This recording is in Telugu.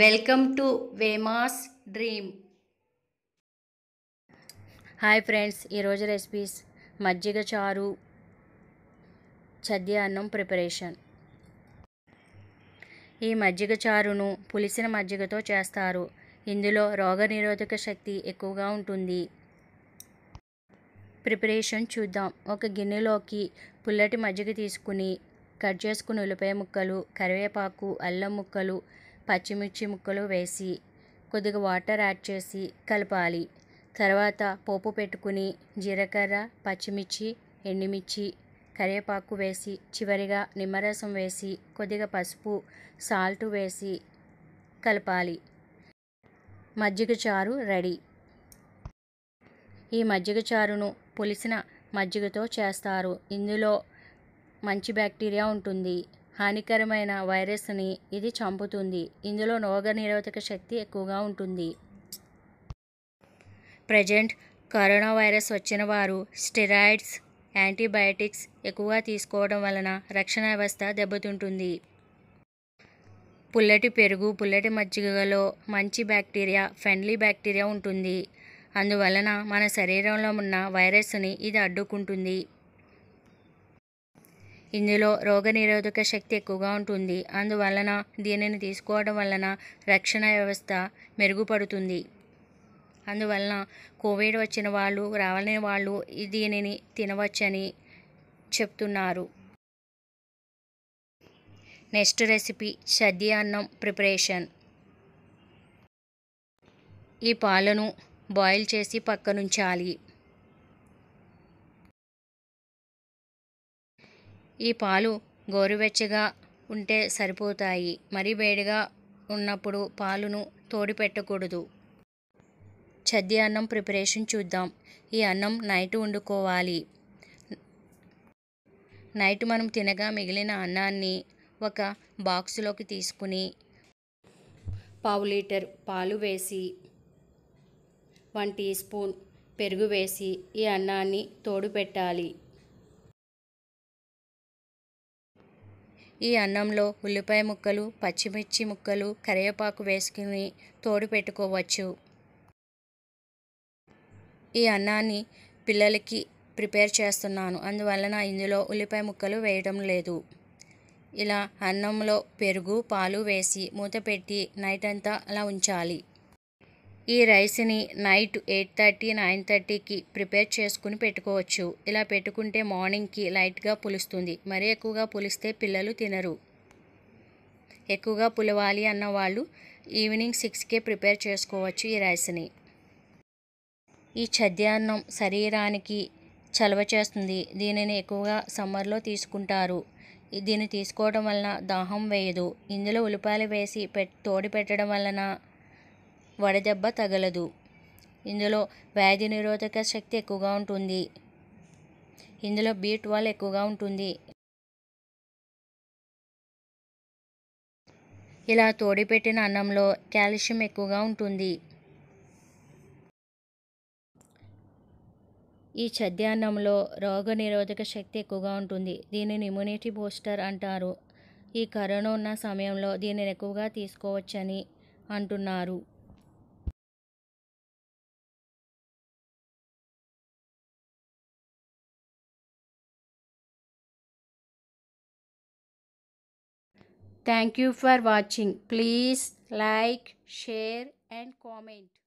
Welcome to Vemas dream hi friends ఈరోజు రెసిపీస్ మజ్జిగ చారు చద్య అన్నం ప్రిపరేషన్ ఈ మజ్జిగ చారును పులిసిన మజ్జిగతో చేస్తారు ఇందులో రోగనిరోధక శక్తి ఎక్కువగా ఉంటుంది ప్రిపరేషన్ చూద్దాం ఒక గిన్నెలోకి పుల్లటి మజ్జిగ తీసుకుని కట్ చేసుకుని ఉల్లిపాయ ముక్కలు కరివేపాకు అల్లం ముక్కలు పచ్చిమిర్చి ముక్కలు వేసి కొద్దిగా వాటర్ యాడ్ చేసి కలపాలి తర్వాత పోపు పెట్టుకుని జీలకర్ర పచ్చిమిర్చి ఎండుమిర్చి కరివేపాకు వేసి చివరిగా నిమ్మరసం వేసి కొద్దిగా పసుపు సాల్ట్ వేసి కలపాలి మజ్జిగ చారు రెడీ ఈ మజ్జిగ చారును పులిసిన మజ్జిగతో చేస్తారు ఇందులో మంచి బ్యాక్టీరియా ఉంటుంది హానికరమైన వైరస్ని ఇది చంపుతుంది ఇందులో రోగ నిరోధక శక్తి ఎక్కువగా ఉంటుంది ప్రజెంట్ కరోనా వైరస్ వచ్చిన వారు స్టెరాయిడ్స్ యాంటీబయాటిక్స్ ఎక్కువగా తీసుకోవడం వలన రక్షణ వ్యవస్థ దెబ్బతింటుంది పుల్లటి పెరుగు పుల్లటి మజ్జిగలో మంచి బ్యాక్టీరియా ఫ్రెండ్లీ బ్యాక్టీరియా ఉంటుంది అందువలన మన శరీరంలో ఉన్న వైరస్ని ఇది అడ్డుకుంటుంది ఇందులో రోగనిరోధక శక్తి ఎక్కువగా ఉంటుంది అందువలన దీనిని తీసుకోవడం వలన రక్షణ వ్యవస్థ మెరుగుపడుతుంది అందువలన కోవిడ్ వచ్చిన వాళ్ళు రావాలని వాళ్ళు దీనిని తినవచ్చని చెప్తున్నారు నెక్స్ట్ రెసిపీ సద్ది అన్నం ప్రిపరేషన్ ఈ పాలను బాయిల్ చేసి పక్కనుంచాలి ఈ పాలు గోరువెచ్చగా ఉంటే సరిపోతాయి మరీ వేడిగా ఉన్నప్పుడు పాలును తోడి పెట్టకూడదు చద్ది అన్నం ప్రిపరేషన్ చూద్దాం ఈ అన్నం నైట్ వండుకోవాలి నైట్ మనం తినగా మిగిలిన అన్నాన్ని ఒక బాక్సులోకి తీసుకుని పావు లీటర్ పాలు వేసి వన్ టీ స్పూన్ పెరుగు వేసి ఈ అన్నాన్ని తోడు పెట్టాలి ఈ అన్నంలో ఉల్లిపాయ ముక్కలు పచ్చిమిర్చి ముక్కలు కరివేపాకు వేసుకుని తోడు పెట్టుకోవచ్చు ఈ అన్నాన్ని పిల్లలకి ప్రిపేర్ చేస్తున్నాను అందువలన ఇందులో ఉల్లిపాయ ముక్కలు వేయడం లేదు ఇలా అన్నంలో పెరుగు పాలు వేసి మూత పెట్టి నైట్ అంతా అలా ఉంచాలి ఈ రైస్ని నైట్ ఎయిట్ థర్టీ నైన్ థర్టీకి ప్రిపేర్ చేసుకుని పెట్టుకోవచ్చు ఇలా పెట్టుకుంటే మార్నింగ్కి లైట్గా పులుస్తుంది మరీ ఎక్కువగా పులిస్తే పిల్లలు తినరు ఎక్కువగా పులవాలి అన్న వాళ్ళు ఈవినింగ్ సిక్స్కే ప్రిపేర్ చేసుకోవచ్చు ఈ రైస్ని ఈ చద్యాన్నం శరీరానికి చలవ చేస్తుంది దీనిని ఎక్కువగా సమ్మర్లో తీసుకుంటారు దీన్ని తీసుకోవడం వలన దాహం వేయదు ఇందులో ఉల్లిపాయలు వేసి పెట్ తోడి పెట్టడం వలన వడదెబ్బ తగలదు ఇందులో వ్యాధి నిరోధక శక్తి ఎక్కువగా ఉంటుంది ఇందులో బీట్ వాల్ ఎక్కువగా ఉంటుంది ఇలా తోడిపెట్టిన అన్నంలో కాల్షియం ఎక్కువగా ఉంటుంది ఈ చద్యాన్నంలో రోగ నిరోధక శక్తి ఎక్కువగా ఉంటుంది దీనిని ఇమ్యూనిటీ బూస్టర్ అంటారు ఈ కరోనా ఉన్న సమయంలో దీనిని ఎక్కువగా తీసుకోవచ్చని అంటున్నారు Thank you for watching. Please like, share and comment.